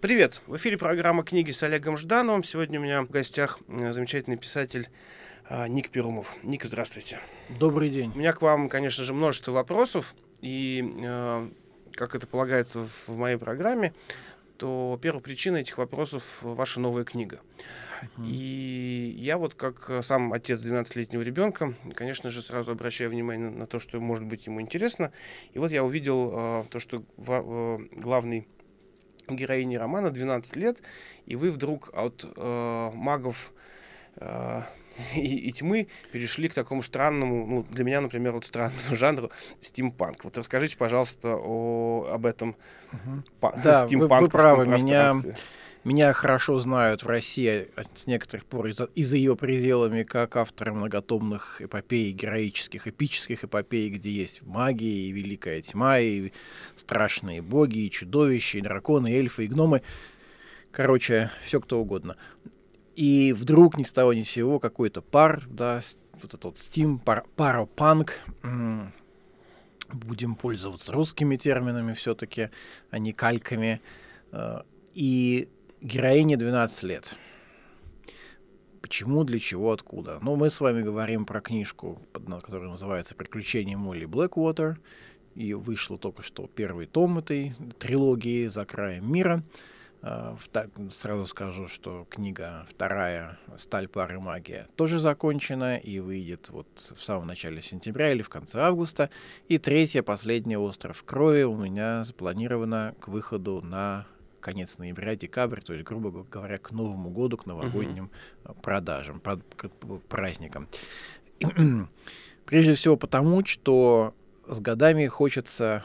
Привет! В эфире программа «Книги» с Олегом Ждановым. Сегодня у меня в гостях э, замечательный писатель а, Ник Перумов. Ник, здравствуйте. Добрый день. У меня к вам, конечно же, множество вопросов. И, э, как это полагается в моей программе, то первая причина этих вопросов — ваша новая книга. И я вот как э, сам отец 12-летнего ребенка, конечно же, сразу обращаю внимание на то, что может быть ему интересно. И вот я увидел э, то, что главный героини романа 12 лет, и вы вдруг от э, магов э, и, и тьмы перешли к такому странному, ну, для меня, например, вот странному жанру стимпанк. Вот расскажите, пожалуйста, о, об этом угу. да, стимпанк. Вы, вы правы, меня меня хорошо знают в России с некоторых пор и за, и за ее пределами как автора многотомных эпопей, героических, эпических эпопей, где есть магия и великая тьма, и страшные боги, и чудовища, и драконы, и эльфы, и гномы. Короче, все кто угодно. И вдруг ни с того ни с сего какой-то пар, да, вот этот вот Steam, пар, паропанк, будем пользоваться русскими терминами все-таки, а не кальками. Э, и Героине 12 лет. Почему, для чего, откуда? Ну, мы с вами говорим про книжку, которая называется «Приключения Молли Блэквотер», и вышло только что первый том этой трилогии «За краем мира». А, сразу скажу, что книга вторая «Сталь, и магия» тоже закончена и выйдет вот в самом начале сентября или в конце августа. И третья, последняя «Остров крови» у меня запланирована к выходу на конец ноября, декабрь, то есть, грубо говоря, к Новому году, к новогодним uh продажам, к праздникам. Прежде всего потому, что с годами хочется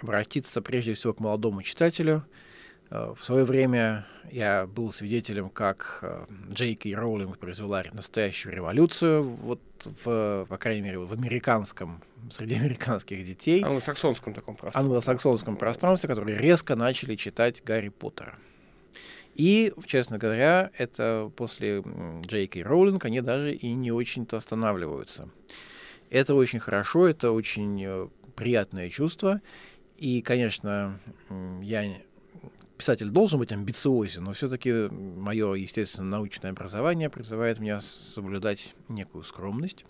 обратиться прежде всего к молодому читателю, Э, в свое время я был свидетелем, как э, Джейк и Роулинг произвела настоящую революцию, вот, в, по крайней мере, в американском, среди американских детей. А англосаксонском таком пространстве. Англосаксонском пространстве, которые резко начали читать Гарри Поттера. И, честно говоря, это после Джей и Роулинг они даже и не очень-то останавливаются. Это очень хорошо, это очень э, приятное чувство. И, конечно, я писатель должен быть амбициозен, но все-таки мое, естественно, научное образование призывает меня соблюдать некую скромность.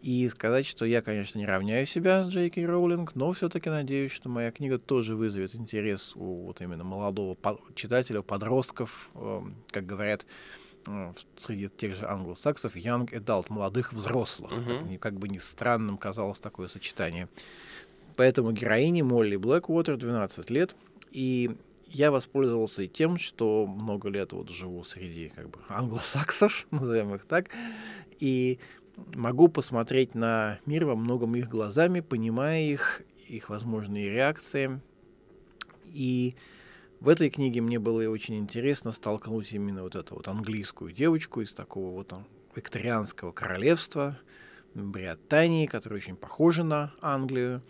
И сказать, что я, конечно, не равняю себя с Джейки Роулинг, но все-таки надеюсь, что моя книга тоже вызовет интерес у вот именно молодого читателя, подростков, эм, как говорят, э, среди тех же англосаксов young adult, молодых взрослых. Uh-huh. Как бы ни странным казалось такое сочетание. Поэтому героине Молли Блэквотер 12 лет, и я воспользовался и тем, что много лет вот живу среди как бы англосаксов, назовем их так, и могу посмотреть на мир во многом их глазами, понимая их, их возможные реакции. И в этой книге мне было очень интересно столкнуть именно вот эту вот английскую девочку из такого вот викторианского королевства, Британии, которая очень похожа на Англию,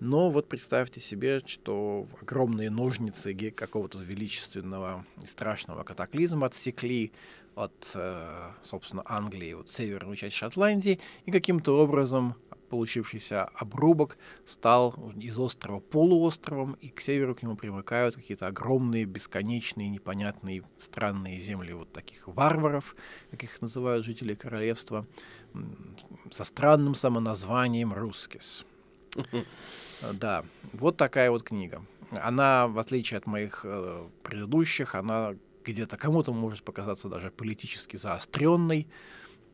но вот представьте себе, что огромные ножницы какого-то величественного и страшного катаклизма отсекли от, э, собственно, Англии, вот северную часть Шотландии, и каким-то образом получившийся обрубок стал из острова полуостровом, и к северу к нему примыкают какие-то огромные, бесконечные, непонятные, странные земли вот таких варваров, как их называют жители королевства, со странным самоназванием «Рускис». Да, вот такая вот книга. Она, в отличие от моих э, предыдущих, она где-то кому-то может показаться даже политически заостренной,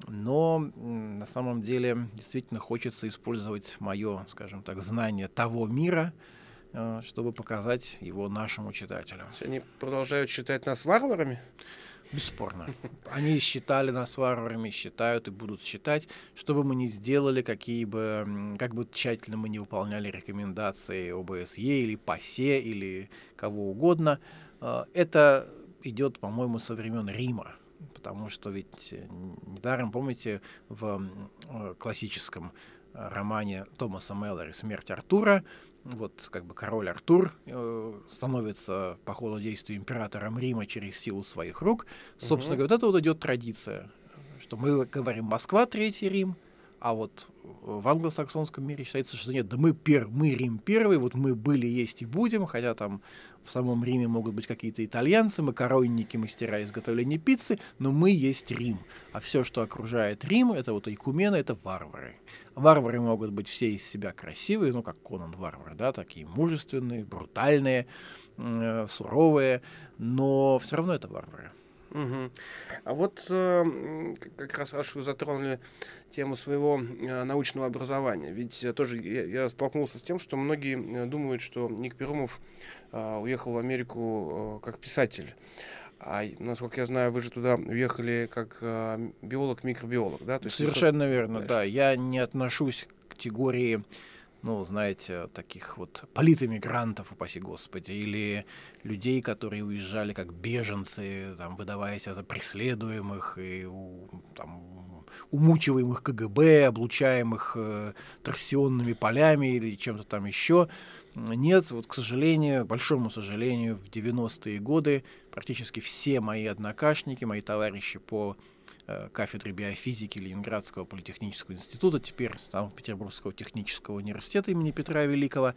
но на самом деле действительно хочется использовать мое, скажем так, знание того мира, э, чтобы показать его нашему читателю. Они продолжают считать нас варварами? Бесспорно. Они считали нас варварами, считают и будут считать, что бы мы ни сделали, какие бы, как бы тщательно мы не выполняли рекомендации ОБСЕ или ПАСЕ или кого угодно, а, это идет, по-моему, со времен Рима. Потому что ведь э, недаром, помните, в э, классическом романе Томаса Меллори «Смерть Артура» вот как бы король Артур э, становится по ходу действия императором Рима через силу своих рук. Собственно угу. говоря, вот это вот идет традиция, что мы говорим Москва, Третий Рим, а вот э, в англосаксонском мире считается, что нет, да мы, пер, мы Рим первый, вот мы были, есть и будем, хотя там в самом Риме могут быть какие-то итальянцы, мы макаронники, мастера изготовления пиццы, но мы есть Рим. А все, что окружает Рим, это вот икумены, это варвары. Варвары могут быть все из себя красивые, ну, как Конан Варвар, да, такие мужественные, брутальные, э, суровые, но все равно это варвары. Угу. А вот э, как раз раз вы затронули тему своего э, научного образования, ведь э, тоже я, я столкнулся с тем, что многие э, думают, что Ник Перумов э, уехал в Америку э, как писатель. А насколько я знаю, вы же туда уехали как э, биолог, микробиолог, да? То есть Совершенно вы... верно, да. Я не отношусь к категории ну, знаете, таких вот политэмигрантов, упаси господи, или людей, которые уезжали как беженцы, там, выдавая себя за преследуемых и там, умучиваемых КГБ, облучаемых э, торсионными полями или чем-то там еще. Нет, вот, к сожалению, к большому сожалению, в 90-е годы практически все мои однокашники, мои товарищи по Э, кафедры биофизики Ленинградского политехнического института, теперь там петербургского технического университета имени Петра Великого,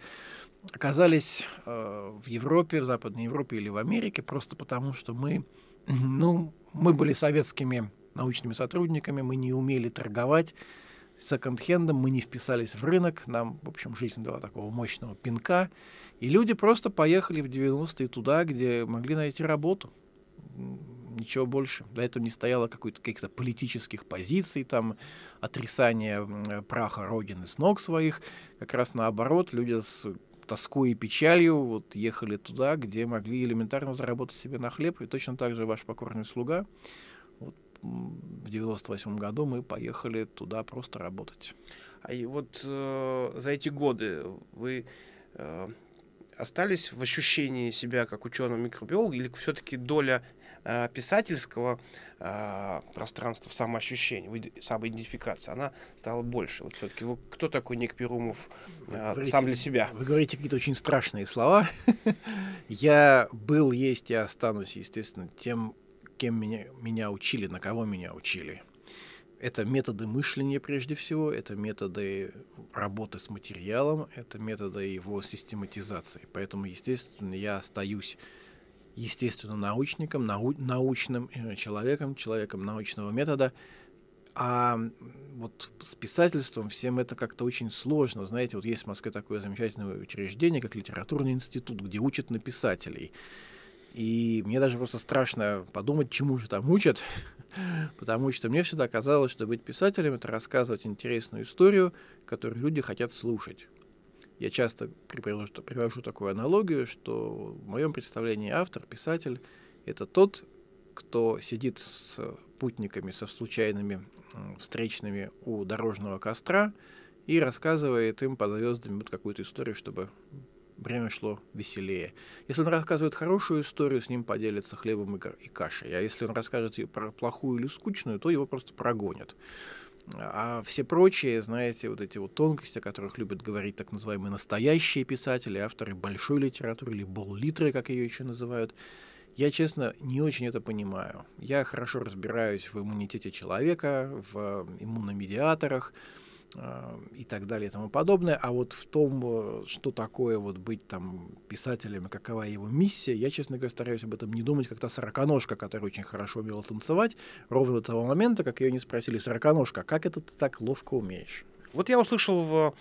оказались э, в Европе, в Западной Европе или в Америке просто потому, что мы, ну, мы были советскими научными сотрудниками, мы не умели торговать секонд-хендом, мы не вписались в рынок, нам, в общем, жизнь дала такого мощного пинка, и люди просто поехали в 90-е туда, где могли найти работу ничего больше. До этого не стояло каких-то политических позиций, там, отрицания э, праха Рогин и с ног своих. Как раз наоборот, люди с тоской и печалью вот ехали туда, где могли элементарно заработать себе на хлеб. И точно так же ваш покорный слуга вот, в 98 году мы поехали туда просто работать. А и вот э, за эти годы вы э, остались в ощущении себя как ученого микробиолога или все-таки доля э, писательского э, пространства самоощущения, самоидентификации, она стала больше. Вот все-таки вы, кто такой Ник Перумов э, сам для себя? Вы говорите какие-то очень страшные слова. Я был, есть и останусь, естественно, тем, кем меня, меня учили, на кого меня учили. Это методы мышления прежде всего, это методы работы с материалом, это методы его систематизации. Поэтому, естественно, я остаюсь естественно, научником, нау научным э, человеком, человеком научного метода. А вот с писательством всем это как-то очень сложно. Знаете, вот есть в Москве такое замечательное учреждение, как литературный институт, где учат написателей, И мне даже просто страшно подумать, чему же там учат, потому что мне всегда казалось, что быть писателем — это рассказывать интересную историю, которую люди хотят слушать. Я часто привожу, привожу такую аналогию, что в моем представлении автор, писатель — это тот, кто сидит с путниками, со случайными встречными у дорожного костра и рассказывает им по звездам вот какую-то историю, чтобы время шло веселее. Если он рассказывает хорошую историю, с ним поделится хлебом и, и кашей. А если он расскажет ее про плохую или скучную, то его просто прогонят. А все прочие, знаете, вот эти вот тонкости, о которых любят говорить так называемые настоящие писатели, авторы большой литературы или болл-литры, как ее еще называют, я, честно, не очень это понимаю. Я хорошо разбираюсь в иммунитете человека, в иммуномедиаторах, медиаторах Э, и так далее и тому подобное. А вот в том, э, что такое вот быть там писателем, и какова его миссия, я, честно говоря, стараюсь об этом не думать, как та сороконожка, которая очень хорошо умела танцевать, ровно до того момента, как ее не спросили, сороконожка, как это ты так ловко умеешь? Вот я услышал в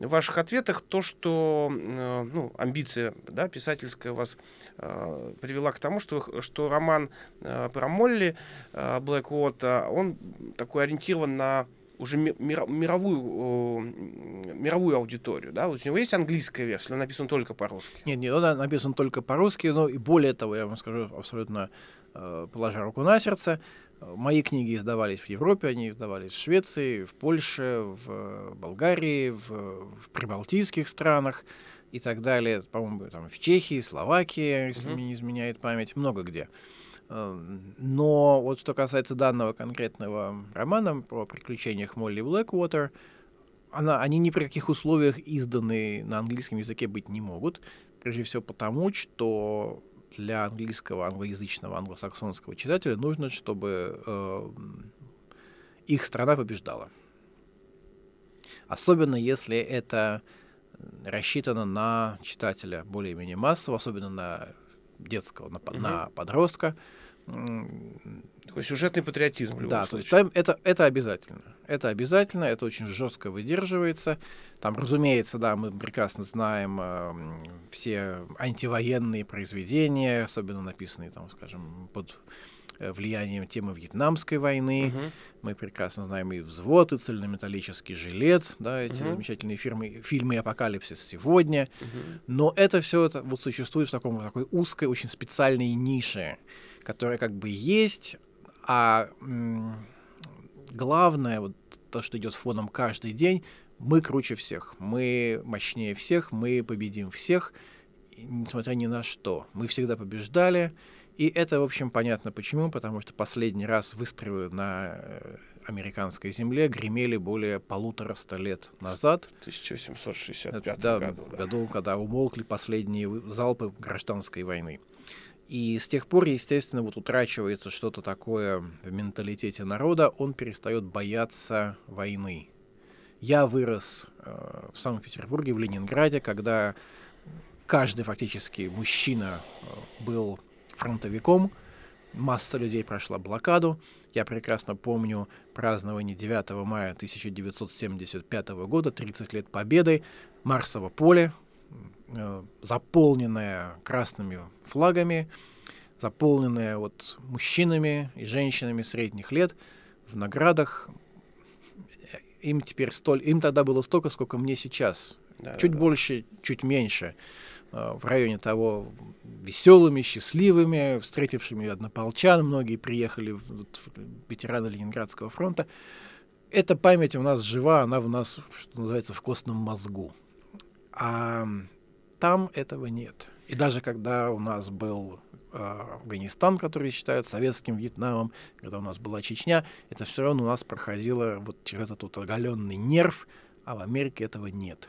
ваших ответах то, что э, ну, амбиция да, писательская вас э, привела к тому, что, что роман э, про Молли э, Блэквота, он такой ориентирован на уже мировую, мировую аудиторию. Да? Вот у него есть английская версия, или он написан только по-русски? Нет, нет, он написан только по-русски, но и более того, я вам скажу абсолютно э, положа руку на сердце, Мои книги издавались в Европе, они издавались в Швеции, в Польше, в Болгарии, в, в прибалтийских странах и так далее. По-моему, там в Чехии, Словакии, если mm-hmm. мне не изменяет память, много где. Эм, но вот что касается данного конкретного романа про приключениях Молли Блэквотер, она, они ни при каких условиях изданы на английском языке быть не могут. Прежде всего потому, что для английского, англоязычного, англосаксонского читателя нужно, чтобы э, их страна побеждала. Особенно если это рассчитано на читателя более-менее массового, особенно на детского, на, mm-hmm. на подростка. Uh, такой сюжетный патриотизм. да, то есть там это, это обязательно. Это обязательно, это очень жестко выдерживается. Там, разумеется, да, мы прекрасно знаем э, все антивоенные произведения, особенно написанные, там, скажем, под э, влиянием темы Вьетнамской войны. Угу. Мы прекрасно знаем и «Взвод», и «Цельнометаллический жилет», да, эти угу. замечательные фильмы, фильмы «Апокалипсис сегодня». Угу. Но это все это вот существует в таком, такой узкой, очень специальной нише которая как бы есть, а главное, вот то, что идет фоном каждый день, мы круче всех, мы мощнее всех, мы победим всех, несмотря ни на что. Мы всегда побеждали, и это, в общем, понятно почему, потому что последний раз выстрелы на э, американской земле гремели более полутора ста лет назад. В 1765 это, да, году. Да. году, когда умолкли последние залпы гражданской войны. И с тех пор, естественно, вот утрачивается что-то такое в менталитете народа, он перестает бояться войны. Я вырос э, в Санкт-Петербурге, в Ленинграде, когда каждый фактически мужчина э, был фронтовиком, масса людей прошла блокаду. Я прекрасно помню празднование 9 мая 1975 года, 30 лет Победы, Марсово поле, Э, заполненная красными флагами, заполненная вот мужчинами и женщинами средних лет в наградах. Э, им теперь столь, им тогда было столько, сколько мне сейчас. Да, чуть да, больше, да. чуть меньше э, в районе того веселыми, счастливыми, встретившими однополчан. Многие приехали, вот, ветераны Ленинградского фронта. Эта память у нас жива, она в нас, что называется, в костном мозгу. А там этого нет. И даже когда у нас был э, Афганистан, который считают советским Вьетнамом, когда у нас была Чечня, это все равно у нас проходило вот через этот вот оголенный нерв, а в Америке этого нет.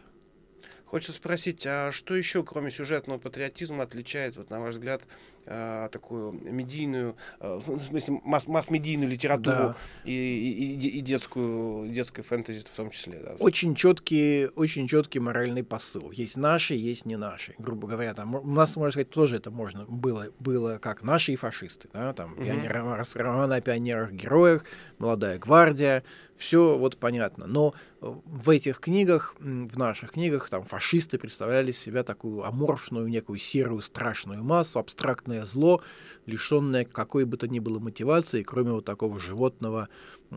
Хочется спросить, а что еще, кроме сюжетного патриотизма, отличает, вот, на ваш взгляд, Э, такую медийную, э, в смысле масс- масс-медийную литературу да. и, и, и детскую, детскую фэнтези в том числе. Да. Очень четкий, очень четкий моральный посыл. Есть наши, есть не наши. Грубо говоря, там у нас, можно сказать, тоже это можно было, было как наши и фашисты, да, там угу. пионер, роман о пионерах-героях, молодая гвардия, все вот понятно. Но э, в этих книгах, в наших книгах, там фашисты представляли себя такую аморфную, некую серую, страшную массу, абстрактно животное зло, лишенное какой бы то ни было мотивации, кроме вот такого животного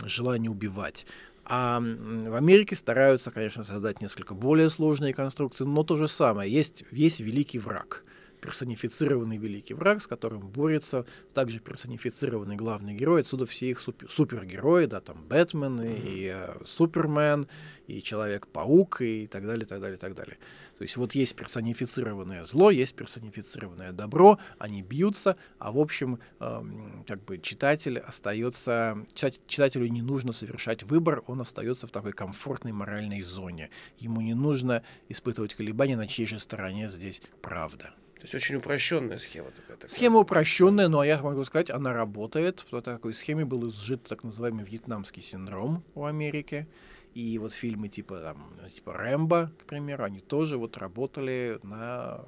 желания убивать. А в Америке стараются, конечно, создать несколько более сложные конструкции, но то же самое. Есть, есть великий враг персонифицированный великий враг, с которым борется также персонифицированный главный герой. Отсюда все их супер, супергерои, да, там Бэтмен mm и э, Супермен, и Человек-паук, и так далее, так далее, так далее. То есть вот есть персонифицированное зло, есть персонифицированное добро, они бьются, а в общем, э, как бы читатель остается, читателю не нужно совершать выбор, он остается в такой комфортной моральной зоне. Ему не нужно испытывать колебания, на чьей же стороне здесь правда есть очень упрощенная схема. Такая, такая. Схема упрощенная, но я могу сказать, она работает. В такой схеме был изжит так называемый вьетнамский синдром у Америки. И вот фильмы типа, там, типа Рэмбо, к примеру, они тоже вот работали на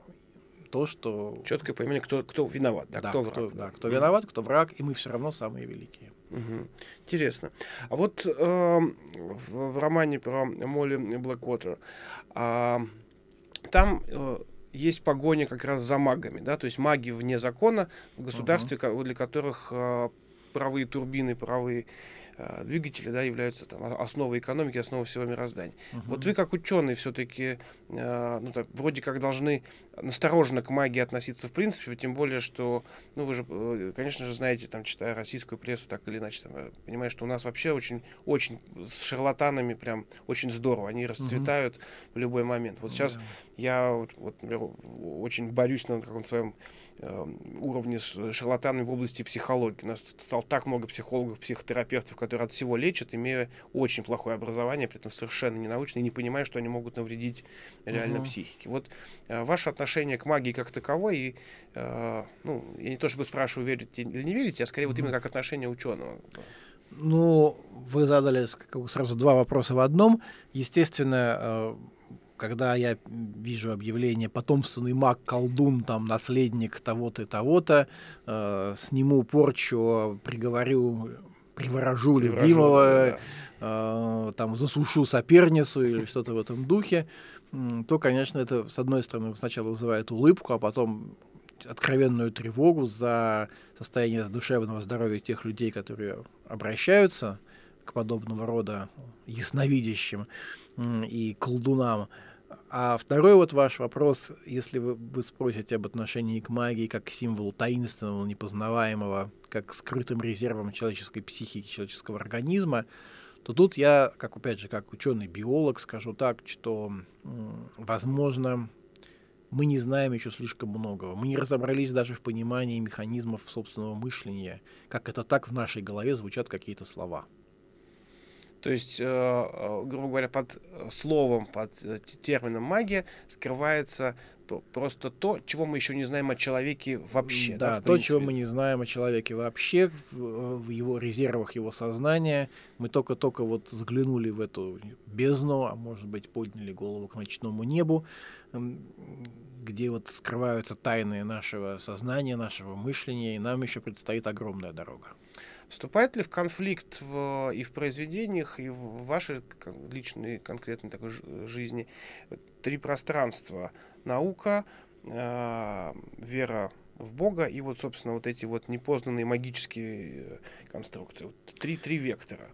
то, что... Четко, понимание, кто, кто виноват, да, да кто враг. Кто, да, да, кто виноват, кто враг, и мы все равно самые великие. Угу. Интересно. А вот э, в, в романе про Молли Блэквотер, э, там э, есть погоня как раз за магами, да, то есть маги вне закона в государстве, угу. для которых а, правые турбины, правые Э, двигатели да, являются там, основой экономики, основой всего мироздания. Uh -huh. Вот вы как ученые все-таки э, ну, так, вроде как должны настороженно к магии относиться в принципе, тем более, что ну, вы же, э, конечно же, знаете, там, читая российскую прессу, так или иначе, там, понимаешь, что у нас вообще очень, очень с шарлатанами прям очень здорово, они расцветают Uh -huh. в любой момент. Вот ну сейчас да. Yeah. я вот, вот, например, очень борюсь ну, на каком-то своем Эм, уровне с э, шарлатанами в области психологии. У нас стало так много психологов, психотерапевтов, которые от всего лечат, имея очень плохое образование, при этом совершенно ненаучное, и не понимая, что они могут навредить реально угу. психике. Вот э, ваше отношение к магии как таковой, и, э, ну, я не то чтобы спрашиваю, верите или не верите, а скорее угу. вот именно как отношение ученого. Ну, вы задали сразу два вопроса в одном. Естественно, когда я вижу объявление «Потомственный маг, колдун, там, наследник того-то и того-то», э, сниму порчу, приговорю, приворожу, приворожу любимого, да. э, там, засушу соперницу или что-то в этом духе, то, конечно, это, с одной стороны, сначала вызывает улыбку, а потом откровенную тревогу за состояние душевного здоровья тех людей, которые обращаются к подобного рода ясновидящим и колдунам. А второй вот ваш вопрос, если вы, вы спросите об отношении к магии как к символу таинственного, непознаваемого, как к скрытым резервам человеческой психики, человеческого организма, то тут я, как опять же, как ученый-биолог, скажу так, что, возможно, мы не знаем еще слишком многого. Мы не разобрались даже в понимании механизмов собственного мышления, как это так в нашей голове звучат какие-то слова. То есть, э, э, грубо говоря, под э, словом, под термином магия скрывается просто то, чего мы еще не знаем о человеке вообще. Да, да то, чего мы не знаем о человеке вообще, в его резервах его сознания. Мы только-только вот взглянули в эту бездну, а может быть, подняли голову к ночному небу, где вот скрываются тайны нашего сознания, нашего мышления, и нам еще предстоит огромная дорога. Вступает ли в конфликт в, и в произведениях, и в вашей личной, конкретной такой жизни три пространства? Наука, э, вера в Бога и вот, собственно, вот эти вот непознанные магические конструкции. Вот три, три вектора.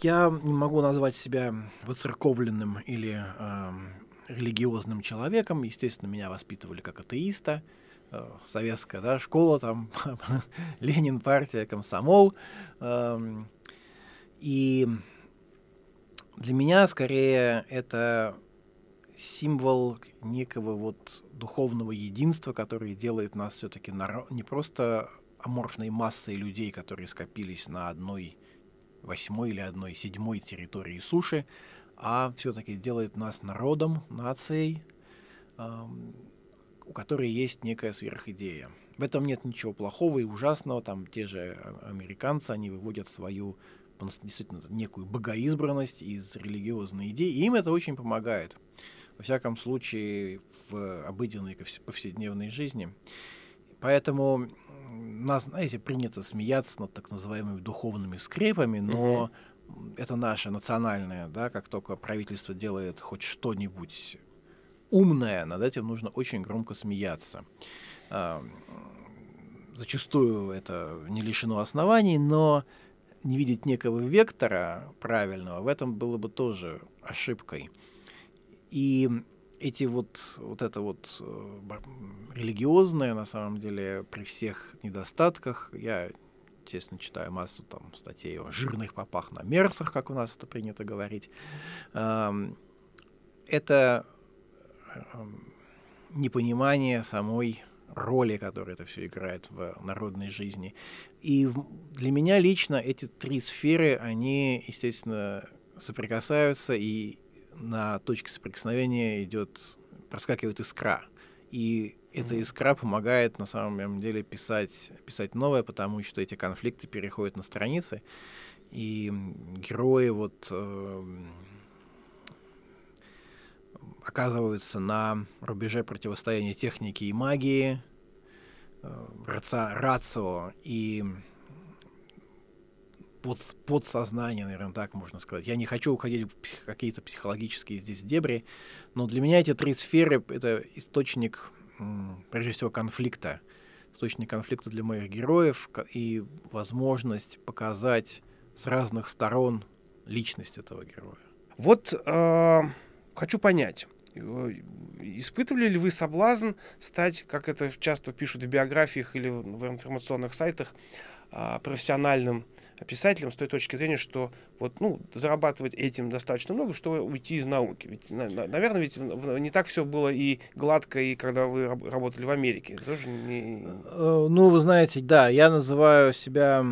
Я не могу назвать себя выцерковленным или э, религиозным человеком. Естественно, меня воспитывали как атеиста. Э, Э, советская да, школа, там Ленин, партия, комсомол. Эм, и для меня скорее это символ некого вот духовного единства, который делает нас все-таки не просто аморфной массой людей, которые скопились на одной восьмой или одной седьмой территории суши, а все-таки делает нас народом, нацией, эм, у которой есть некая сверхидея. В этом нет ничего плохого и ужасного. Там те же э, американцы, они выводят свою действительно некую богоизбранность из религиозной идеи, и им это очень помогает. Во всяком случае, в обыденной повседневной жизни. Поэтому нас, знаете, принято смеяться над так называемыми духовными скрепами, но угу. это наше национальное, да, как только правительство делает хоть что-нибудь умная, над этим нужно очень громко смеяться. Зачастую это не лишено оснований, но не видеть некого вектора правильного в этом было бы тоже ошибкой. И эти вот, вот это вот э, религиозное, на самом деле, при всех недостатках, я, естественно, читаю массу там статей о жирных попах на мерсах, как у нас это принято говорить, это непонимание самой роли, которую это все играет в народной жизни. И для меня лично эти три сферы, они, естественно, соприкасаются, и на точке соприкосновения идет, проскакивает искра. И эта искра помогает на самом деле писать, писать новое, потому что эти конфликты переходят на страницы, и герои вот эм, оказываются на рубеже противостояния техники и магии, э, раци рацио и под, подсознание, наверное, так можно сказать. Я не хочу уходить в какие-то психологические здесь дебри, но для меня эти три сферы — это источник, прежде всего, конфликта. Источник конфликта для моих героев и возможность показать с разных сторон личность этого героя. Вот э, хочу понять, Испытывали ли вы соблазн стать, как это часто пишут в биографиях или в информационных сайтах, а, профессиональным писателем с той точки зрения, что вот, ну, зарабатывать этим достаточно много, чтобы уйти из науки. Ведь, наверное, ведь не так все было и гладко, и когда вы работали в Америке. Тоже не... Э, ну, вы знаете, да, я называю себя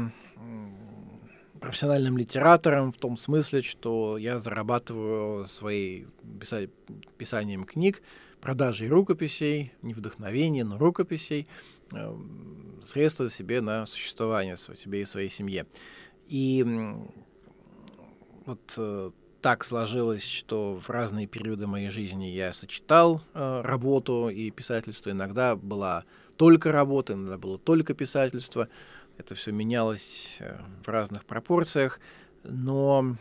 профессиональным литератором в том смысле, что я зарабатываю своей писа- писанием книг, продажей рукописей, не вдохновения, но рукописей, э, средства себе на существование, себе и своей семье. И вот э, так сложилось, что в разные периоды моей жизни я сочетал э, работу и писательство. Иногда была только работа, иногда было только писательство. Э, это все менялось э, в разных пропорциях, но,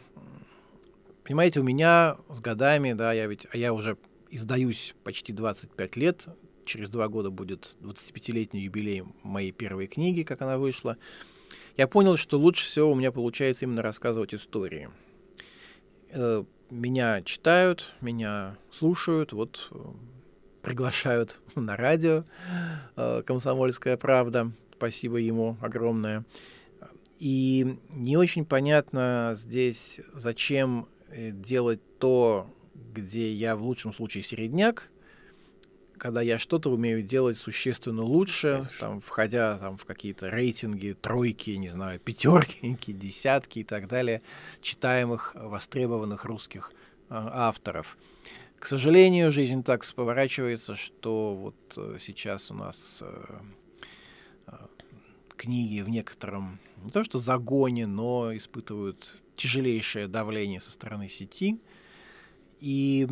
понимаете, у меня с годами, да, я ведь, а я уже издаюсь почти 25 лет, через два года будет 25-летний юбилей моей первой книги, как она вышла, я понял, что лучше всего у меня получается именно рассказывать истории. Э, меня читают, меня слушают, вот э, приглашают на радио «Комсомольская правда» спасибо ему огромное. И не очень понятно здесь, зачем э, делать то, где я в лучшем случае середняк, когда я что-то умею делать существенно лучше, там, входя там, в какие-то рейтинги, тройки, не знаю, пятерки, десятки и так далее, читаемых, востребованных русских э, авторов. К сожалению, жизнь так поворачивается, что вот э, сейчас у нас э, книги в некотором, не то что загоне, но испытывают тяжелейшее давление со стороны сети. И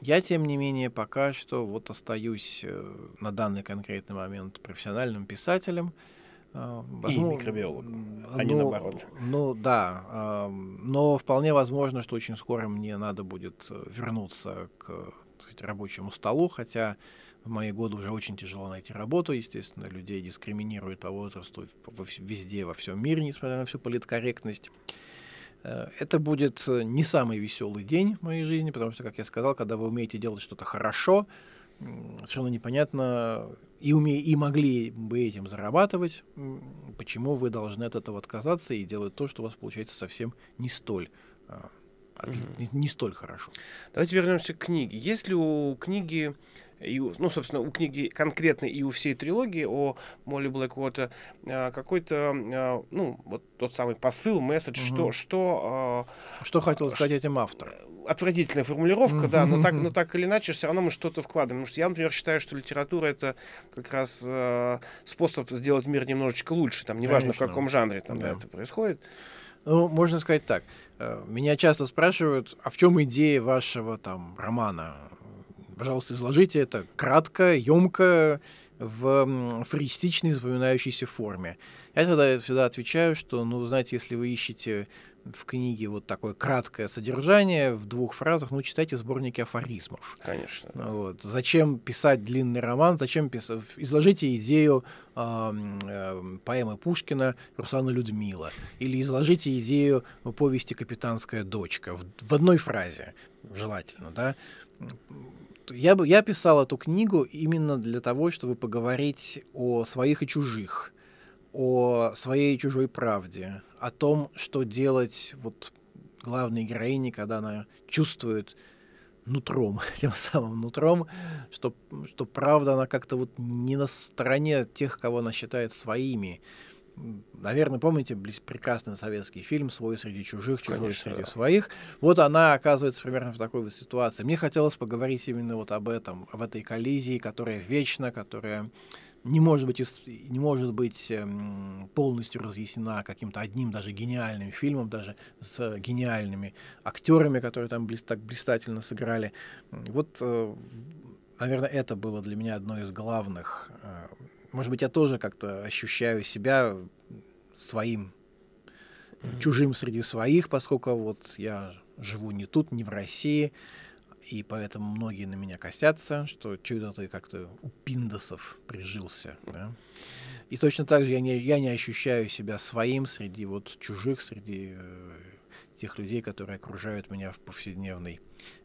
я, тем не менее, пока что вот остаюсь э, на данный конкретный момент профессиональным писателем. Э, возможно, и микробиологом, а не ну, наоборот. Ну да, э, но вполне возможно, что очень скоро мне надо будет вернуться к сказать, рабочему столу, хотя в мои годы уже очень тяжело найти работу, естественно, людей дискриминируют по возрасту везде, во всем мире, несмотря на всю политкорректность. Э, это будет э, не самый веселый день в моей жизни, потому что, как я сказал, когда вы умеете делать что-то хорошо, совершенно непонятно, и, уме, и могли бы этим зарабатывать, почему вы должны от этого отказаться и делать то, что у вас получается совсем не столь а, от, mm-hmm. не, не столь хорошо. Давайте вернемся к книге. Есть ли у книги и, ну, собственно, у книги конкретно и у всей трилогии о Молли Блэквота э, какой-то, э, ну, вот тот самый посыл, месседж, угу. что... Что, э, что хотел сказать этим автор? Отвратительная формулировка, да, но так, но так или иначе все равно мы что-то вкладываем. Потому что я, например, считаю, что литература — это как раз э, способ сделать мир немножечко лучше, там, неважно, Конечно. в каком жанре там Да, это происходит. Ну, можно сказать так. Меня часто спрашивают, а в чем идея вашего там романа? Пожалуйста, изложите это кратко, емко, в фористичной запоминающейся форме. Я тогда всегда отвечаю, что, ну, знаете, если вы ищете в книге вот такое краткое содержание в двух фразах, ну, читайте сборники афоризмов. Конечно. Ну вот. Зачем писать длинный роман, зачем писать... Изложите идею э, э, поэмы Пушкина «Русана Людмила» или изложите идею повести «Капитанская дочка» в, в одной фразе, желательно, да? я, бы, я писал эту книгу именно для того, чтобы поговорить о своих и чужих, о своей и чужой правде, о том, что делать вот главной героине, когда она чувствует нутром, тем самым нутром, что, что правда она как-то вот не на стороне тех, кого она считает своими, наверное, помните прекрасный советский фильм «Свой среди чужих, чужой Конечно, среди да. своих». Вот она оказывается примерно в такой вот ситуации. Мне хотелось поговорить именно вот об этом, об этой коллизии, которая вечна, которая не может быть, не может быть эм, полностью разъяснена каким-то одним даже гениальным фильмом, даже с гениальными актерами, которые там так блистательно сыграли. Вот, э, наверное, это было для меня одно из главных э, может быть, я тоже как-то ощущаю себя своим, mm-hmm. чужим среди своих, поскольку вот я живу не тут, не в России, и поэтому многие на меня косятся, что чудо ты как-то у пиндосов прижился. Да? И точно так же я не, я не ощущаю себя своим среди вот чужих, среди э, тех людей, которые окружают меня в повседневной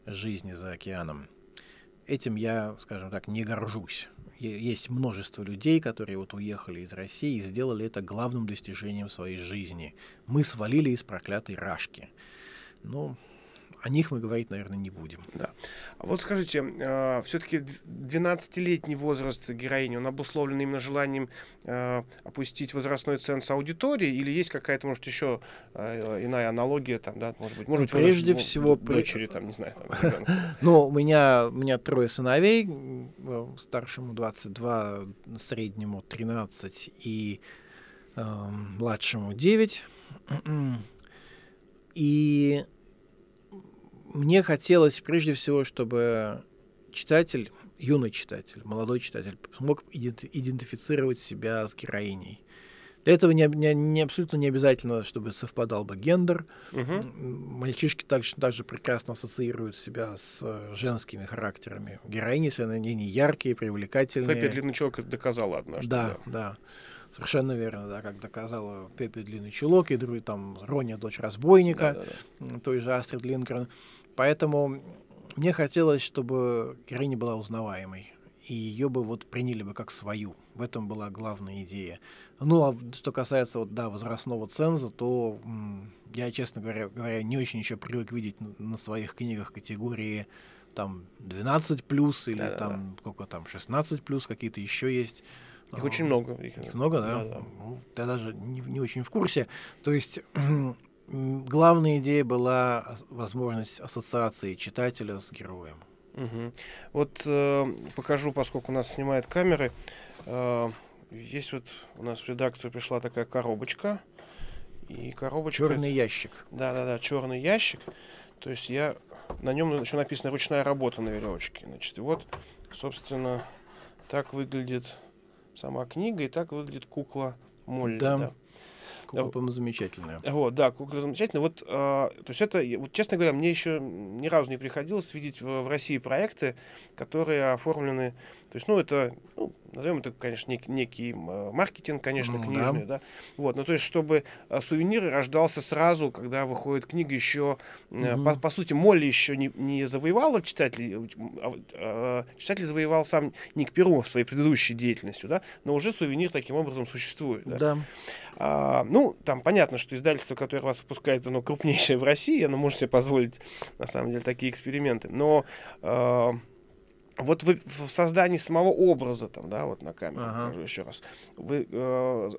жизни за океаном. Этим я, скажем так, не горжусь есть множество людей, которые вот уехали из России и сделали это главным достижением своей жизни. Мы свалили из проклятой Рашки. Ну, о них мы говорить, наверное, не будем. Да. А вот скажите, э, а, все-таки 12-летний возраст героини, он обусловлен именно желанием э, опустить возрастной ценз аудитории, или есть какая-то, может, еще э, а, иная аналогия, там, да, может быть, может ну, быть Прежде возраст, всего... Дочери, при... там, не знаю. Там, ну, у меня, у меня трое сыновей, старшему 22, среднему 13 и эм, младшему 9. И мне хотелось прежде всего, чтобы читатель, юный читатель, молодой читатель, смог идентифицировать себя с героиней. Для этого не, не, не абсолютно не обязательно, чтобы совпадал бы гендер. Угу. Мальчишки также, также прекрасно ассоциируют себя с э, женскими характерами. Героини, если они не яркие, привлекательные. Пеппи Длинный Чулок это доказала однажды. Да, да, да. Совершенно верно, да, как доказала Пеппи Длинный Чулок и другие там Роня, дочь разбойника, да, да, да. той же Астрид Лингрен. Поэтому мне хотелось, чтобы героиня была узнаваемой, и ее бы вот приняли бы как свою. В этом была главная идея. Ну, а что касается вот, да, возрастного ценза, то я, честно говоря, говоря, не очень еще привык видеть на, на своих книгах категории там 12 плюс или да, там да. сколько там 16 плюс какие-то еще есть. Их ну, очень много. Их, много, да? да. Ну, я даже не, не очень в курсе. То есть главная идея была возможность ассоциации читателя с героем. Угу. Вот э, покажу, поскольку у нас снимают камеры. Э, есть вот у нас в редакцию пришла такая коробочка. И коробочка. Черный ящик. Да, да, да, черный ящик. То есть я на нем еще написано ручная работа на веревочке. Значит, вот, собственно, так выглядит сама книга и так выглядит кукла Молли. Да. да. Кукла замечательная. Вот, да, кукла замечательная. Вот, э, то есть это, вот, честно говоря, мне еще ни разу не приходилось видеть в, в России проекты, которые оформлены э, то есть, ну, это, ну, назовем это, конечно, нек- некий э, маркетинг, конечно, ну, книжный, да. да. Вот, ну, то есть, чтобы э, сувенир рождался сразу, когда выходит книга еще, угу. Э, по, по сути, Молли еще не, не завоевала читателей, а, а, читатель завоевал сам Ник Перумов а своей предыдущей деятельностью, да, но уже сувенир таким образом существует, да. да. А, ну, там понятно, что издательство, которое вас выпускает, оно крупнейшее в России, оно может себе позволить, на самом деле, такие эксперименты, но... А, вот вы в создании самого образа, там, да, вот на камеру ага. покажу еще раз. Вы, э,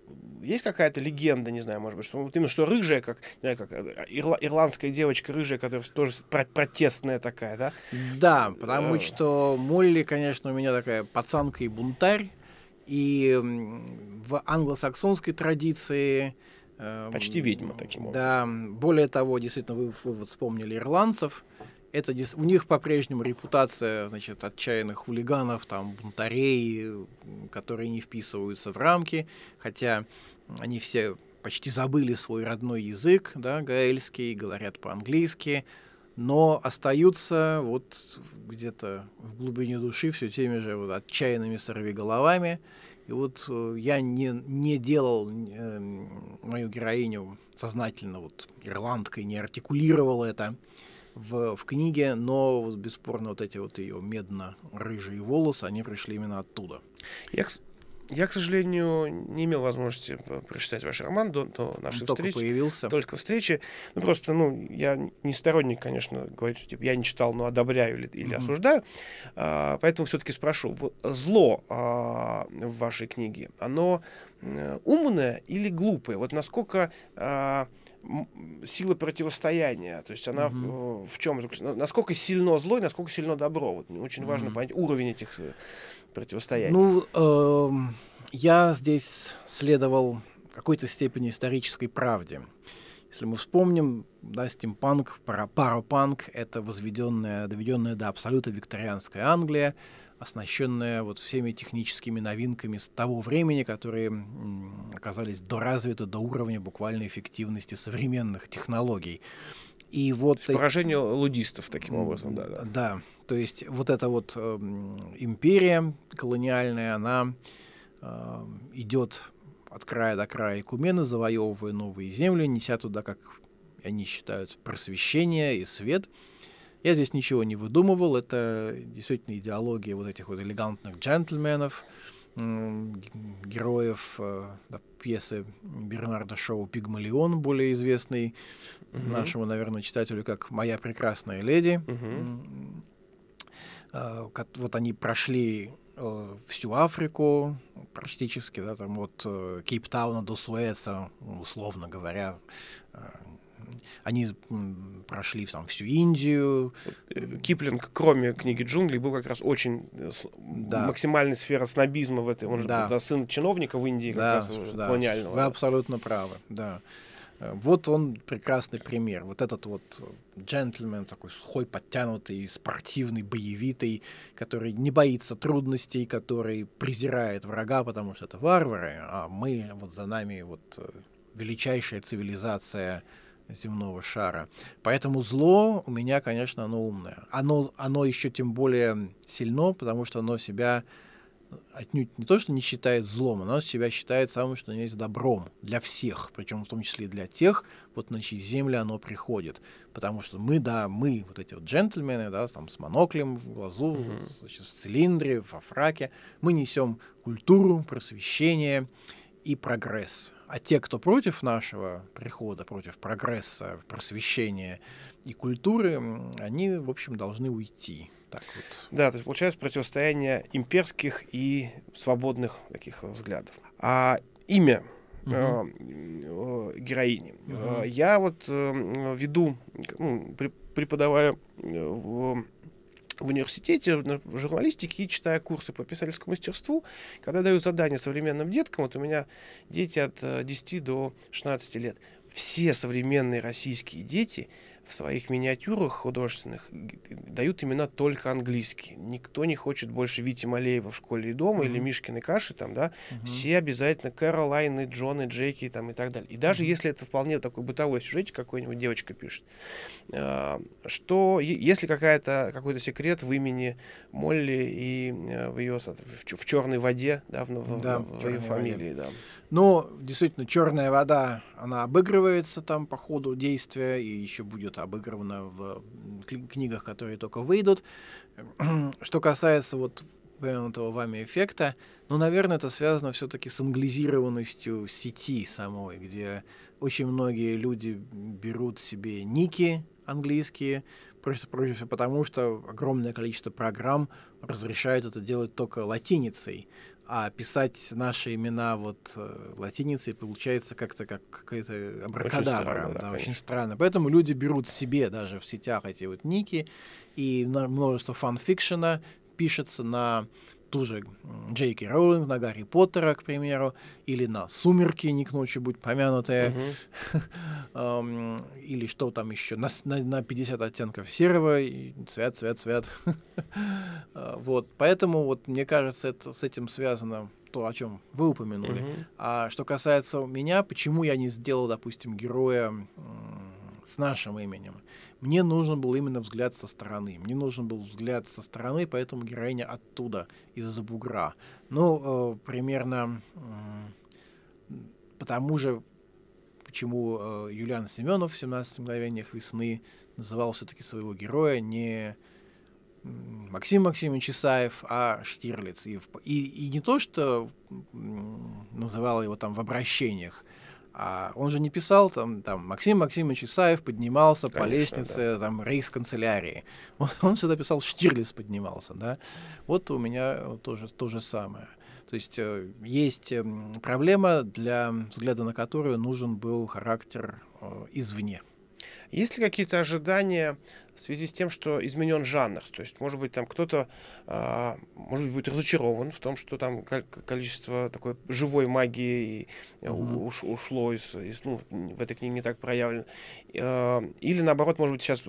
есть какая-то легенда, не знаю, может быть, что вот именно что рыжая, как, не знаю, как э, ирла, ирландская девочка рыжая, которая тоже про протестная такая, да? Да, э, потому э, что Молли, конечно, у меня такая пацанка и бунтарь, и в англосаксонской традиции... Э, Почти ведьма, таким образом. Да, более того, действительно, вы, вы вот вспомнили ирландцев, это у них по-прежнему репутация значит, отчаянных хулиганов, там, бунтарей, которые не вписываются в рамки, хотя они все почти забыли свой родной язык, да, гаэльский, говорят по-английски, но остаются вот где-то в глубине души все теми же вот отчаянными сорвиголовами. И вот э, я не, не делал э, мою героиню сознательно вот ирландкой, не артикулировал это в, в книге, но вот, бесспорно вот эти вот ее медно-рыжие волосы, они пришли именно оттуда. Я, я, к сожалению, не имел возможности прочитать ваш роман до, до нашей только встречи. Только появился. Только встречи. Ну, просто, ну, я не сторонник, конечно, говорить, типа, я не читал, но одобряю или, или mm-hmm. осуждаю. А, поэтому все-таки спрошу. Зло а, в вашей книге, оно умное или глупое? Вот насколько... А, сила противостояния. То есть она угу. в, в чем насколько сильно зло и насколько сильно добро. Вот мне очень угу. важно понять уровень этих э, противостояний. Ну, эм, я здесь следовал какой-то степени исторической правде. Если мы вспомним, да, стимпанк, паропанк — это возведенная, доведенная до абсолюта викторианская Англия, оснащенная вот всеми техническими новинками с того времени, которые оказались доразвиты до уровня буквально эффективности современных технологий. И вот... То есть поражение лудистов таким образом, да, да. Да, то есть вот эта вот э, империя колониальная, она э, эм, идет от края до края Кумены, завоевывая новые земли, неся туда, как они считают просвещение и свет. Я здесь ничего не выдумывал, это действительно идеология вот этих вот элегантных джентльменов, героев э, да, пьесы Бернарда Шоу «Пигмалион», более известный угу. нашему, наверное, читателю как «Моя прекрасная леди». Угу. Вот они прошли э, всю Африку практически, да, там вот Кейптауна до Суэца, условно говоря, они прошли там всю Индию. Э, Киплинг, кроме книги «Джунглей», был как раз очень э, да. максимальная сфера снобизма в этой. Он же да, сын чиновника в Индии, да, как раз да. колониального. Вы абсолютно правы, да. Э, вот он прекрасный пример. Вот этот вот джентльмен, такой сухой, подтянутый, спортивный, боевитый, который не боится трудностей, который презирает врага, потому что это варвары, а мы, вот за нами вот величайшая цивилизация земного шара. Поэтому зло у меня, конечно, оно умное. Оно, оно еще тем более сильно, потому что оно себя отнюдь не то, что не считает злом, оно себя считает самым, что есть добром для всех, причем в том числе и для тех, вот на чьи земли оно приходит. Потому что мы, да, мы, вот эти вот джентльмены, да, там с моноклем в глазу, mm-hmm. значит, в цилиндре, во фраке, мы несем культуру, просвещение и прогресс. А те, кто против нашего прихода, против прогресса, просвещения и культуры, они, в общем, должны уйти. Так вот. Да, то есть получается противостояние имперских и свободных таких взглядов. А имя угу. uh героини. Угу. Я вот веду, ну, преподавая в в университете, в журналистике, и читая курсы по писательскому мастерству, когда даю задание современным деткам, вот у меня дети от 10 э, до 16 лет, все современные российские дети – в своих миниатюрах художественных дают имена только английские. Никто не хочет больше Вити Малеева в школе и дома mm-hmm. или Мишкины каши там, да. Mm-hmm. Все обязательно Кэролайны, Джоны, Джеки там и так далее. И даже mm-hmm. если это вполне такой бытовой сюжет какой-нибудь девочка пишет, э, что если какая-то какой-то секрет в имени Молли и э, в ее в, в черной воде, да, в, в, да, в, в ее фамилии, воде. да. но ну, действительно, черная вода, она обыгрывается там по ходу действия и еще будет будет обыгрывано в книгах, которые только выйдут. Что касается вот этого вами эффекта, ну наверное, это связано все-таки с англизированностью сети самой, где очень многие люди берут себе ники английские, просто прежде всего потому, что огромное количество программ разрешает это делать только латиницей а писать наши имена вот э, латиницей получается как-то как какая-то абракадабра. Очень странно, да, да, очень странно. Поэтому люди берут себе даже в сетях эти вот ники, и множество фанфикшена пишется на ту же Джейки Роулинг, на Гарри Поттера, к примеру, или на «Сумерки», не к ночи будь помянутые, или что там еще, на, 50 оттенков серого, цвет, цвет, цвет. А, вот, поэтому вот мне кажется, это, с этим связано то, о чем вы упомянули. А что касается меня, почему я не сделал, допустим, героя с нашим именем. Мне нужен был именно взгляд со стороны. Мне нужен был взгляд со стороны, поэтому героиня оттуда, из-за бугра. Ну, э, примерно э, потому же, почему э, Юлиан Семенов в 17 мгновениях весны называл все-таки своего героя не Максим Максимович Исаев, а Штирлиц. И, и, и не то, что называл его там в обращениях, а он же не писал, там, там Максим Максимович Исаев поднимался Конечно, по лестнице да. там, рейс-канцелярии. Он, он всегда писал, Штирлиц поднимался. Да? Вот у меня тоже то же самое. То есть э, есть эм, проблема, для взгляда на которую нужен был характер э, извне. Есть ли какие-то ожидания в связи с тем, что изменен жанр. То есть, может быть, там кто-то, а, может быть, будет разочарован в том, что там количество такой живой магии угу. уш, ушло из, из, ну, в этой книге не так проявлено. А, или, наоборот, может быть, сейчас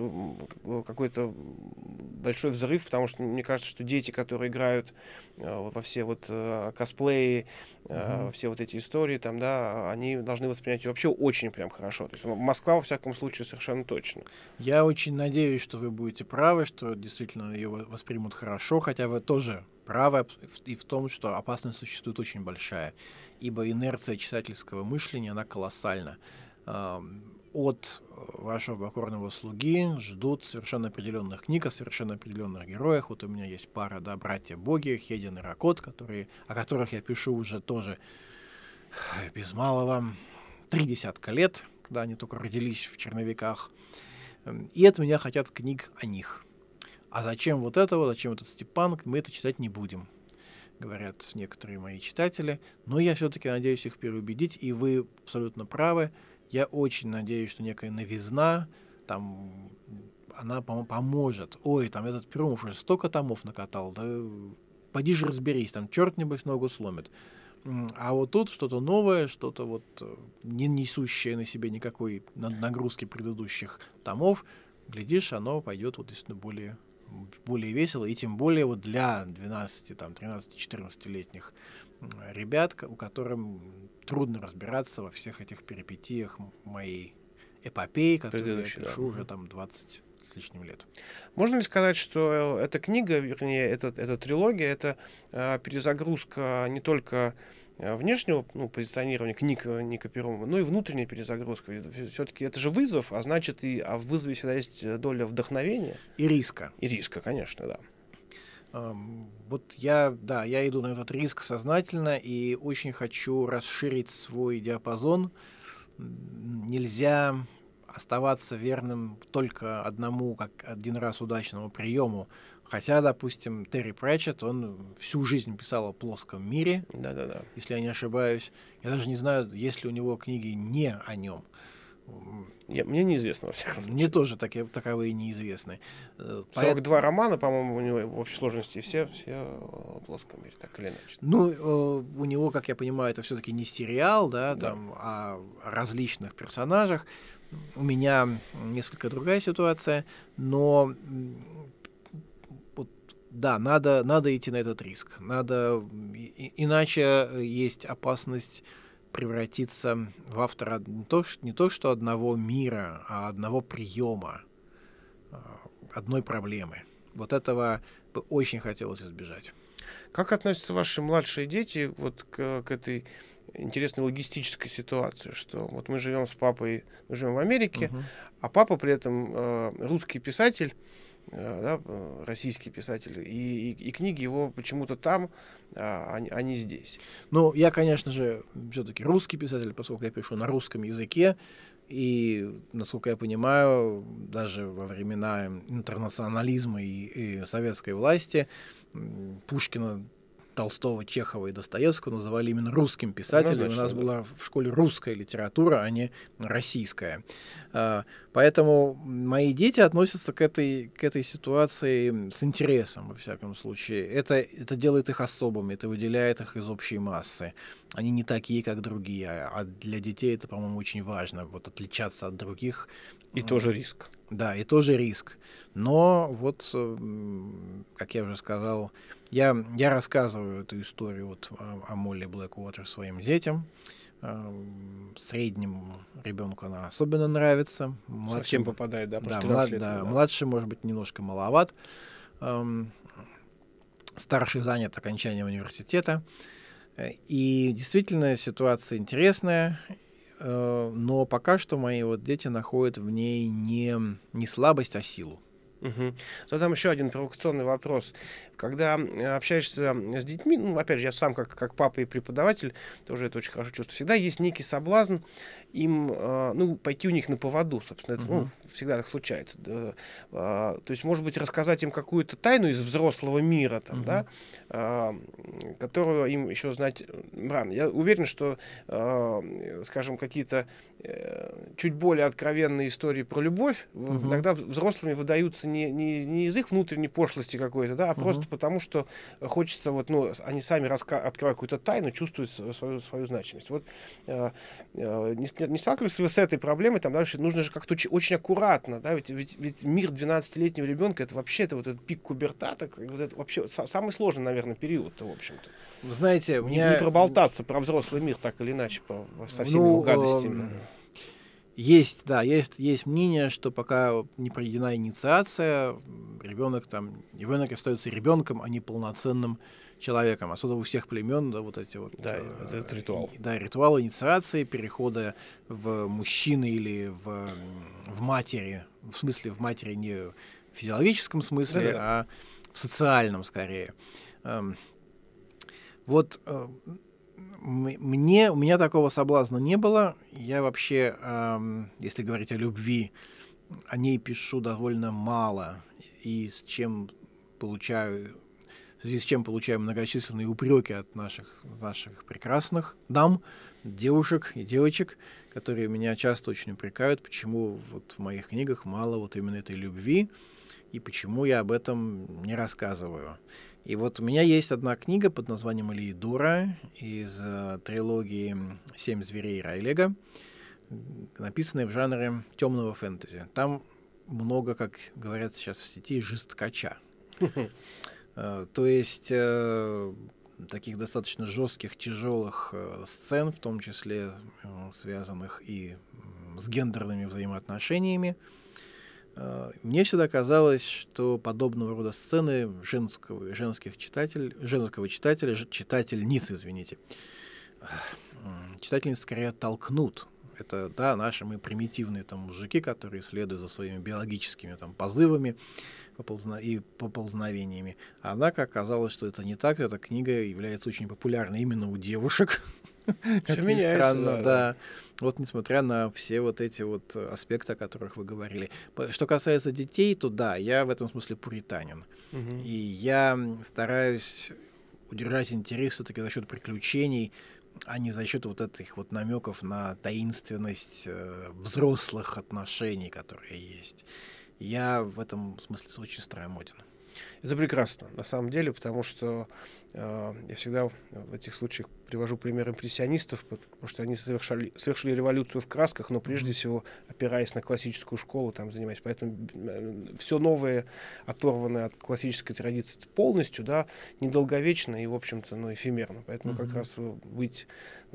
какой-то большой взрыв, потому что ну, мне кажется, что дети, которые играют а, во все вот а, косплеи, Uh-huh. все вот эти истории, там, да, они должны воспринять вообще очень прям хорошо. То есть Москва, во всяком случае, совершенно точно. Я очень надеюсь, надеюсь, что вы будете правы, что действительно ее воспримут хорошо, хотя вы тоже правы и в том, что опасность существует очень большая, ибо инерция читательского мышления, она колоссальна. От э, вашего покорного слуги ждут совершенно определенных книг о совершенно определенных героях. Вот у меня есть пара, да, «Братья-боги», «Хедин» и «Ракот», которые, о которых я пишу уже тоже без малого три десятка лет, когда они только родились в черновиках. Эм, и от меня хотят книг о них. А зачем вот этого, зачем этот Степан, мы это читать не будем говорят некоторые мои читатели, но я все-таки надеюсь их переубедить, и вы абсолютно правы. Я очень надеюсь, что некая новизна, там, она пом- поможет. Ой, там этот Перумов уже столько томов накатал, да поди же разберись, там черт небось ногу сломит. А вот тут что-то новое, что-то вот э, не несущее на себе никакой нагрузки предыдущих томов, глядишь, оно пойдет вот действительно более более весело, и тем более вот для 12, там, 13-14-летних ребят, у которым трудно разбираться во всех этих перипетиях моей эпопеи, которую я пишу да. уже там 20 с лишним лет. Можно ли сказать, что э, эта книга, вернее, эта, эта трилогия, это э, перезагрузка не только э, внешнего ну, позиционирования книг э, Ника Перумова, но и внутренняя перезагрузка. Все-таки это же вызов, а значит, и а в вызове всегда есть доля вдохновения. И риска. И риска, конечно, да. Вот я, да, я иду на этот риск сознательно и очень хочу расширить свой диапазон. Нельзя оставаться верным только одному, как один раз удачному приему. Хотя, допустим, Терри Пратчетт, он всю жизнь писал о плоском мире, Да-да-да. если я не ошибаюсь. Я даже не знаю, есть ли у него книги не о нем. Я, мне неизвестно, во всех. Мне тоже так, таковые неизвестны. 42 э, Поэт... романа, по-моему, у него в общей сложности все, все о плоском мире, так или иначе. Ну, э, у него, как я понимаю, это все-таки не сериал, да, там, да. о различных персонажах у меня несколько другая ситуация, но вот, да, надо, надо идти на этот риск. Надо, и, иначе есть опасность превратиться в автора не то, не то что одного мира, а одного приема, а, одной проблемы. Вот этого бы очень хотелось избежать. Как относятся ваши младшие дети вот к, к этой интересной логистической ситуации, что вот мы живем с папой, мы живем в Америке, uh-huh. а папа при этом э, русский писатель, э, да, э, российский писатель, и, и, и книги его почему-то там, а, а не здесь. Ну, я, конечно же, все-таки русский писатель, поскольку я пишу на русском языке, и, насколько я понимаю, даже во времена интернационализма и, и советской власти Пушкина Толстого, Чехова и Достоевского называли именно русским писателем. Однозначно, У нас да. была в школе русская литература, а не российская. А, поэтому мои дети относятся к этой, к этой ситуации с интересом, во всяком случае. Это, это делает их особыми, это выделяет их из общей массы. Они не такие, как другие, а, а для детей это, по-моему, очень важно, вот отличаться от других. И ну, тоже риск. Да, и тоже риск. Но вот, как я уже сказал, я, я рассказываю эту историю вот о, а, о Молли Блэквотер своим детям. А, среднему ребенку она особенно нравится. Младшим, Совсем попадает, да? Да, млад, лет, да, да, младший, может быть, немножко маловат. Старший занят окончанием университета. И действительно ситуация интересная, э, но пока что мои вот дети находят в ней не, не слабость, а силу. Угу. Задам еще один провокационный вопрос. Когда э, общаешься с детьми, ну, опять же, я сам как, как папа и преподаватель тоже это очень хорошо чувствую, всегда есть некий соблазн им, э, ну, пойти у них на поводу, собственно, это угу. ну, всегда так случается. Да. А, то есть, может быть, рассказать им какую-то тайну из взрослого мира, там, угу. да, а, которую им еще знать рано. Я уверен, что, а, скажем, какие-то э, чуть более откровенные истории про любовь угу. иногда взрослыми выдаются не, не, не из их внутренней пошлости какой-то, да, а угу. просто потому, что хочется, вот, ну, они сами раска- открывают какую-то тайну, чувствуют свою, свою значимость. Вот э, э, не, не сталкивались ли вы с этой проблемой, там, дальше нужно же как-то очень, очень аккуратно, да, ведь, ведь, ведь мир 12-летнего ребенка, это вообще это вот этот пик кубертата, вот это вообще самый сложный, наверное, период в общем-то. Вы знаете, не, меня... не проболтаться про взрослый мир так или иначе, по, со всеми ну, гадостями. Э есть, да, есть, есть мнение, что пока не проведена инициация, ребенок там, ребенок остается ребенком, а не полноценным человеком. Особенно у всех племен, да, вот эти вот. Да, э, это, это ритуал. Да, ритуал инициации, перехода в мужчины или в, в матери. В смысле, в матери не в физиологическом смысле, да, да. а в социальном скорее. Эм, вот э, мне, у меня такого соблазна не было. Я вообще, эм, если говорить о любви, о ней пишу довольно мало. И с чем получаю, в связи с чем получаем многочисленные упреки от наших, наших прекрасных дам, девушек и девочек, которые меня часто очень упрекают, почему вот в моих книгах мало вот именно этой любви и почему я об этом не рассказываю. И вот у меня есть одна книга под названием «Ильи Дура» из э, трилогии «Семь зверей» Райлега, написанная в жанре темного фэнтези. Там много, как говорят сейчас в сети, жесткача. Э, то есть э, таких достаточно жестких, тяжелых э, сцен, в том числе связанных и с гендерными взаимоотношениями, Э, мне всегда казалось, что подобного рода сцены женского, женских читатель, женского читателя, читательниц, извините, читательниц скорее толкнут. Это, да, наши мы примитивные там мужики, которые следуют за своими биологическими там позывами поползна... и поползновениями. Однако оказалось, что это не так. Эта книга является очень популярной именно у девушек. Как ни странно, да. Вот несмотря на все вот эти вот э, аспекты, о которых вы говорили. Что касается детей, то да, я в этом смысле пуританин. Угу. И я стараюсь удержать интерес все-таки за счет приключений, а не за счет вот этих вот намеков на таинственность э, взрослых отношений, которые есть. Я в этом смысле очень старомоден. Это прекрасно, на самом деле, потому что а, я всегда в этих случаях привожу пример импрессионистов, потому что они совершали, совершили революцию в красках, но прежде всего опираясь на классическую школу, там занимаясь. Поэтому э, все новое, оторванное от классической традиции полностью, да, недолговечно и, в общем-то, ну, эфемерно. Поэтому mm-hmm. как раз быть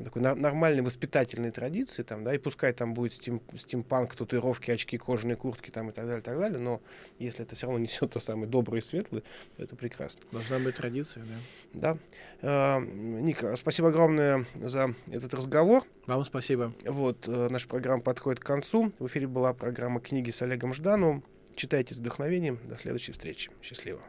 такой на- нормальной воспитательной традицией, там, да, и пускай там будет стим- стимпанк, татуировки, очки, кожаные куртки там, и так далее, и так далее, но если это все равно несет то самое доброе и светлое, то это прекрасно. Должна быть традиция, да. Да. Э, Ника, спасибо огромное за этот разговор. Вам спасибо. Вот, э, наша программа подходит к концу. В эфире была программа «Книги с Олегом Ждановым». Читайте с вдохновением. До следующей встречи. Счастливо.